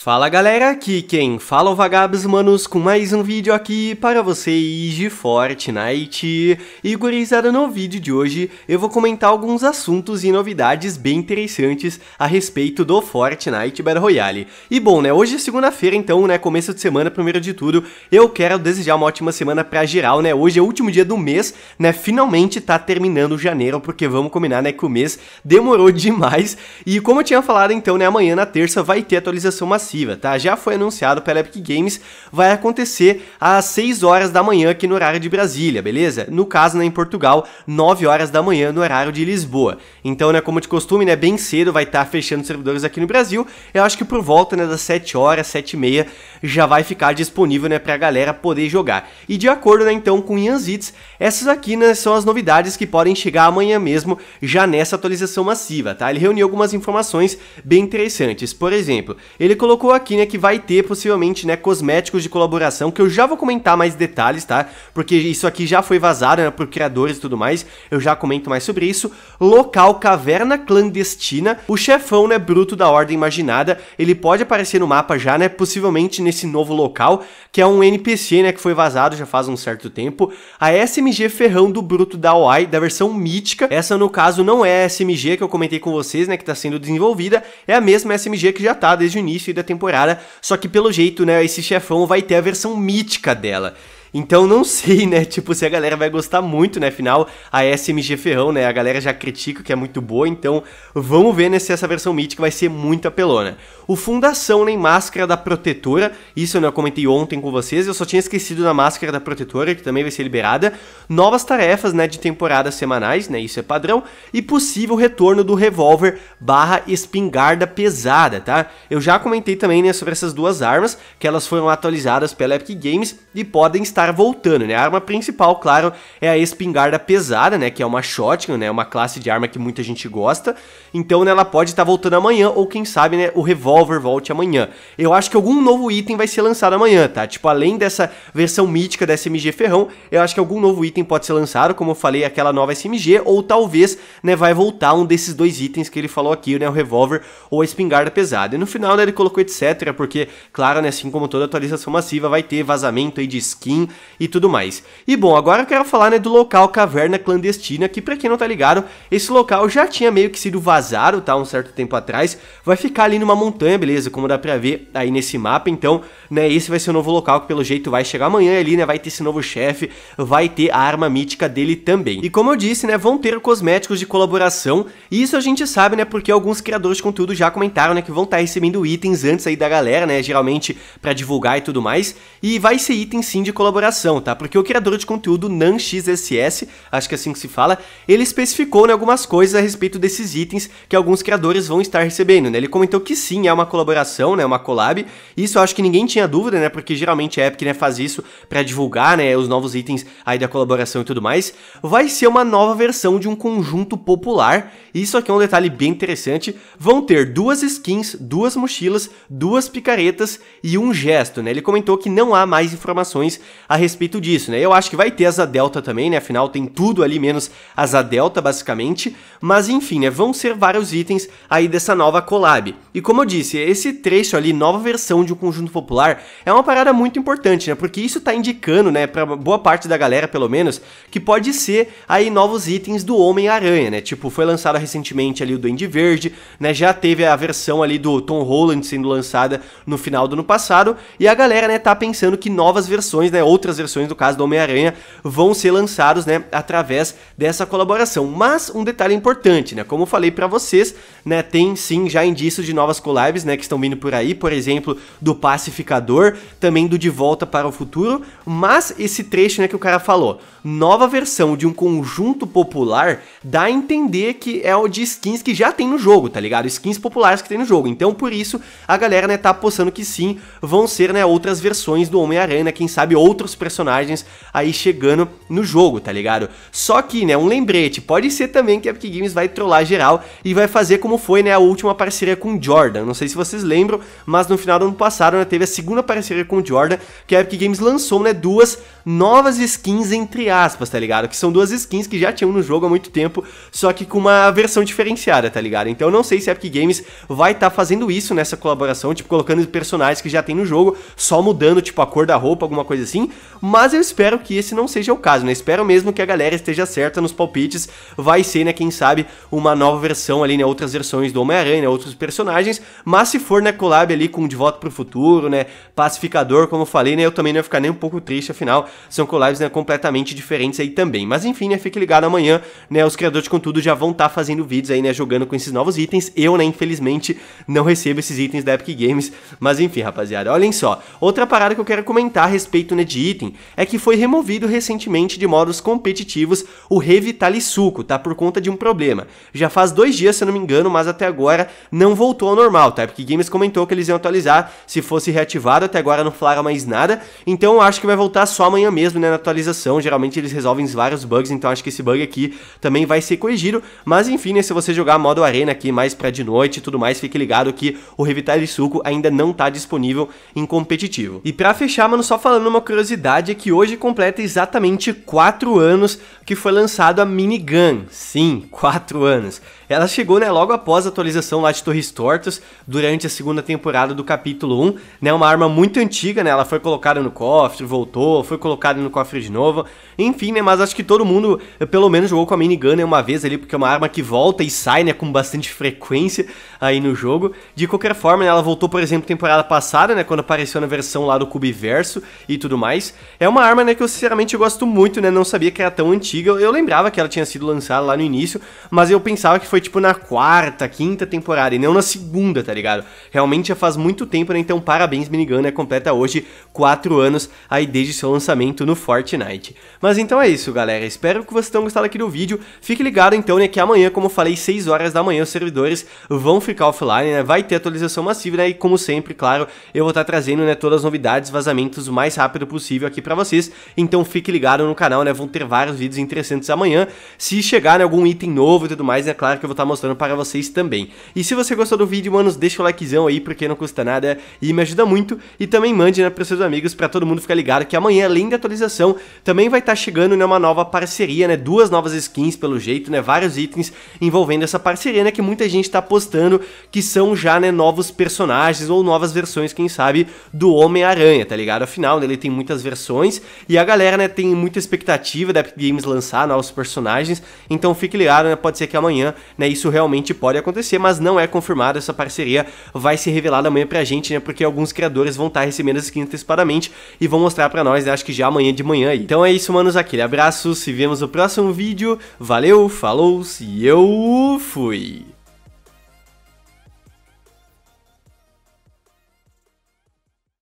Fala galera, aqui quem fala é o Vagabos Manos com mais um vídeo aqui para vocês de Fortnite. E gurizada, no vídeo de hoje eu vou comentar alguns assuntos e novidades bem interessantes a respeito do Fortnite Battle Royale. E bom, né, hoje é segunda-feira então, né, começo de semana, primeiro de tudo, eu quero desejar uma ótima semana pra geral, né, hoje é o último dia do mês, né, finalmente tá terminando janeiro, porque vamos combinar, né, que o mês demorou demais. E como eu tinha falado então, né, amanhã na terça vai ter atualização massiva massiva, tá? Já foi anunciado pela Epic Games, vai acontecer às 6 horas da manhã aqui no horário de Brasília, beleza? No caso, né, em Portugal, 9 horas da manhã no horário de Lisboa. Então, né, como de costume, né, bem cedo vai estar tá fechando os servidores aqui no Brasil. Eu acho que por volta, né, das 7 horas, 7 e meia, já vai ficar disponível, né, pra galera poder jogar. E de acordo, né, então, com Yanzits, essas aqui, né, são as novidades que podem chegar amanhã mesmo, já nessa atualização massiva, tá? Ele reuniu algumas informações bem interessantes. Por exemplo, ele colocou colocou aqui, né, que vai ter possivelmente, né, cosméticos de colaboração, que eu já vou comentar mais detalhes, tá? Porque isso aqui já foi vazado, né, por criadores e tudo mais, eu já comento mais sobre isso. Local Caverna Clandestina, o chefão, né, bruto da Ordem Imaginada, ele pode aparecer no mapa já, né, possivelmente nesse novo local, que é um NPC, né, que foi vazado já faz um certo tempo. A SMG Ferrão do Bruto da OI, da versão mítica, essa no caso não é a SMG que eu comentei com vocês, né, que tá sendo desenvolvida, é a mesma SMG que já tá desde o início e da temporada, só que pelo jeito, né, esse chefão vai ter a versão mítica dela. Então não sei, né? Tipo, se a galera vai gostar muito, né? Afinal, a SMG Ferrão, né? A galera já critica que é muito boa, então vamos ver né, se essa versão mítica vai ser muito apelona. O Fundação nem né, máscara da protetora, isso né, eu comentei ontem com vocês, eu só tinha esquecido da máscara da protetora, que também vai ser liberada. Novas tarefas, né, de temporadas semanais, né? Isso é padrão, e possível retorno do revólver barra espingarda pesada, tá? Eu já comentei também, né, sobre essas duas armas, que elas foram atualizadas pela Epic Games e podem estar estar tá voltando, né? A arma principal, claro, é a espingarda pesada, né? Que é uma shotgun, né? Uma classe de arma que muita gente gosta. Então, né, ela pode estar tá voltando amanhã, ou quem sabe, né, o revólver volte amanhã. Eu acho que algum novo item vai ser lançado amanhã, tá? Tipo, além dessa versão mítica da SMG Ferrão, eu acho que algum novo item pode ser lançado, como eu falei, aquela nova SMG, ou talvez, né, vai voltar um desses dois itens que ele falou aqui, né? O revólver ou a espingarda pesada. E no final, né, ele colocou etc, porque, claro, né, assim como toda atualização massiva, vai ter vazamento aí de skin, e tudo mais. E bom, agora eu quero falar né, do local Caverna Clandestina, que pra quem não tá ligado, esse local já tinha meio que sido vazado, tá, um certo tempo atrás, vai ficar ali numa montanha, beleza, como dá pra ver aí nesse mapa, então, né, esse vai ser o novo local que pelo jeito vai chegar amanhã ali, né, vai ter esse novo chefe, vai ter a arma mítica dele também. E como eu disse, né, vão ter cosméticos de colaboração, e isso a gente sabe, né, porque alguns criadores de conteúdo já comentaram, né, que vão estar tá recebendo itens antes aí da galera, né, geralmente para divulgar e tudo mais, e vai ser item sim de colaboração colaboração, tá? Porque o criador de conteúdo NanXSS, acho que é assim que se fala, ele especificou né, algumas coisas a respeito desses itens que alguns criadores vão estar recebendo, né? Ele comentou que sim, é uma colaboração, né, uma collab, isso eu acho que ninguém tinha dúvida, né, porque geralmente a Epic né, faz isso para divulgar né, os novos itens aí da colaboração e tudo mais, vai ser uma nova versão de um conjunto popular, isso aqui é um detalhe bem interessante, vão ter duas skins, duas mochilas, duas picaretas e um gesto, né? Ele comentou que não há mais informações a respeito disso, né? Eu acho que vai ter asa delta também, né? Afinal, tem tudo ali menos asa delta, basicamente. Mas enfim, né? Vão ser vários itens aí dessa nova collab. E como eu disse, esse trecho ali, nova versão de um conjunto popular, é uma parada muito importante, né? Porque isso tá indicando, né, pra boa parte da galera, pelo menos, que pode ser aí novos itens do Homem-Aranha, né? Tipo, foi lançado recentemente ali o Duende Verde, né? Já teve a versão ali do Tom Holland sendo lançada no final do ano passado, e a galera, né, tá pensando que novas versões, né, ou outras versões do caso do Homem-Aranha vão ser lançados, né, através dessa colaboração. Mas um detalhe importante, né, como eu falei para vocês, né, tem sim já indícios de novas collabs, né, que estão vindo por aí, por exemplo, do Pacificador, também do De Volta para o Futuro, mas esse trecho, né, que o cara falou, nova versão de um conjunto popular dá a entender que é o de skins que já tem no jogo, tá ligado? Skins populares que tem no jogo. Então, por isso, a galera, né, tá apostando que sim, vão ser, né, outras versões do Homem-Aranha, né, quem sabe outros novos personagens aí chegando no jogo, tá ligado? Só que, né, um lembrete, pode ser também que a Epic Games vai trollar geral e vai fazer como foi, né, a última parceria com o Jordan. Não sei se vocês lembram, mas no final do ano passado, né, teve a segunda parceria com o Jordan, que a Epic Games lançou, né, duas novas skins entre aspas, tá ligado? Que são duas skins que já tinham no jogo há muito tempo, só que com uma versão diferenciada, tá ligado? Então eu não sei se a Epic Games vai estar tá fazendo isso nessa colaboração, tipo colocando personagens que já tem no jogo, só mudando tipo a cor da roupa, alguma coisa assim, mas eu espero que esse não seja o caso, né? Espero mesmo que a galera esteja certa nos palpites, vai ser, né, quem sabe, uma nova versão ali, né, outras versões do Homem-Aranha, né, outros personagens, mas se for, né, collab ali com De Volta pro Futuro, né, Pacificador, como eu falei, né, eu também não ia ficar nem um pouco triste, afinal, são collabs, né, completamente diferentes aí também, mas enfim, né, fique ligado amanhã, né, os criadores de conteúdo já vão estar tá fazendo vídeos aí, né, jogando com esses novos itens, eu, né, infelizmente, não recebo esses itens da Epic Games, mas enfim, rapaziada, olhem só, outra parada que eu quero comentar a respeito, né, de item é que foi removido recentemente de modos competitivos o Revitalisuco, tá? Por conta de um problema. Já faz dois dias, se eu não me engano, mas até agora não voltou ao normal, tá? Porque Games comentou que eles iam atualizar se fosse reativado, até agora não falaram mais nada. Então eu acho que vai voltar só amanhã mesmo, né? Na atualização. Geralmente eles resolvem vários bugs, então acho que esse bug aqui também vai ser corrigido. Mas enfim, né? Se você jogar modo arena aqui mais pra de noite e tudo mais, fique ligado que o Revitalisuco ainda não tá disponível em competitivo. E pra fechar, mano, só falando uma curiosidade curiosidade é que hoje completa exatamente 4 anos que foi lançado a Minigun. Sim, 4 anos. Ela chegou né, logo após a atualização lá de Torres Tortas, durante a segunda temporada do capítulo 1. Né, uma arma muito antiga, né, ela foi colocada no cofre, voltou, foi colocada no cofre de novo. Enfim, né, mas acho que todo mundo eh, pelo menos jogou com a Minigun né, uma vez ali, porque é uma arma que volta e sai né, com bastante frequência aí no jogo. De qualquer forma, né, ela voltou, por exemplo, temporada passada, né, quando apareceu na versão lá do Cubiverso e tudo mais. É uma arma, né, que eu sinceramente gosto muito, né, não sabia que era tão antiga. Eu lembrava que ela tinha sido lançada lá no início, mas eu pensava que foi, tipo, na quarta, quinta temporada, e não na segunda, tá ligado? Realmente já faz muito tempo, né, então parabéns, Minigun, né, completa hoje quatro anos aí desde seu lançamento no Fortnite. Mas então é isso, galera, espero que vocês tenham gostado aqui do vídeo. Fique ligado, então, né, que amanhã, como eu falei, 6 horas da manhã, os servidores vão ficar offline, né, vai ter atualização massiva, né, e como sempre, claro, eu vou estar trazendo, né, todas as novidades, vazamentos o mais rápido possível possível aqui para vocês. Então fique ligado no canal, né? Vão ter vários vídeos interessantes amanhã. Se chegar né, algum item novo e tudo mais, é né, claro que eu vou estar tá mostrando para vocês também. E se você gostou do vídeo, mano, deixa o likezão aí, porque não custa nada e me ajuda muito. E também mande né, para seus amigos, para todo mundo ficar ligado que amanhã, além da atualização, também vai estar tá chegando né, uma nova parceria, né? Duas novas skins, pelo jeito, né? Vários itens envolvendo essa parceria, né? Que muita gente tá postando que são já, né, novos personagens ou novas versões, quem sabe, do Homem-Aranha, tá ligado? Afinal, né, ele tem muitas essas versões. E a galera, né, tem muita expectativa da Epic Games lançar novos personagens. Então fique ligado, né? Pode ser que amanhã, né, isso realmente pode acontecer, mas não é confirmado. Essa parceria vai ser revelada amanhã pra gente, né? Porque alguns criadores vão estar tá recebendo as skins antecipadamente e vão mostrar pra nós, né? Acho que já amanhã de manhã aí. Então é isso, manos. Aquele abraço, se vemos no próximo vídeo. Valeu, falou, se eu fui!